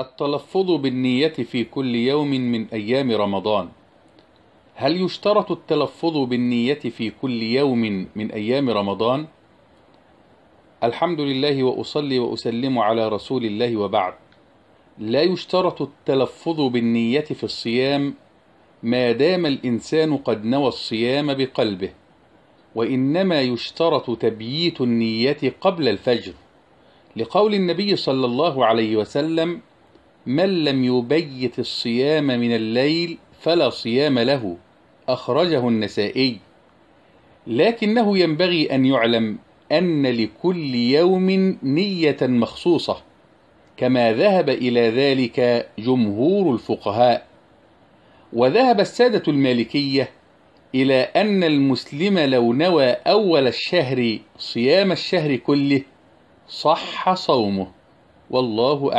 التلفظ بالنية في كل يوم من أيام رمضان هل يشترط التلفظ بالنية في كل يوم من أيام رمضان؟ الحمد لله وأصلي وأسلم على رسول الله وبعد لا يشترط التلفظ بالنية في الصيام ما دام الإنسان قد نوى الصيام بقلبه وإنما يشترط تبييت النية قبل الفجر لقول النبي صلى الله عليه وسلم من لم يبيت الصيام من الليل فلا صيام له أخرجه النسائي لكنه ينبغي أن يعلم أن لكل يوم نية مخصوصة كما ذهب إلى ذلك جمهور الفقهاء وذهب السادة المالكية إلى أن المسلم لو نوى أول الشهر صيام الشهر كله صح صومه والله أعلم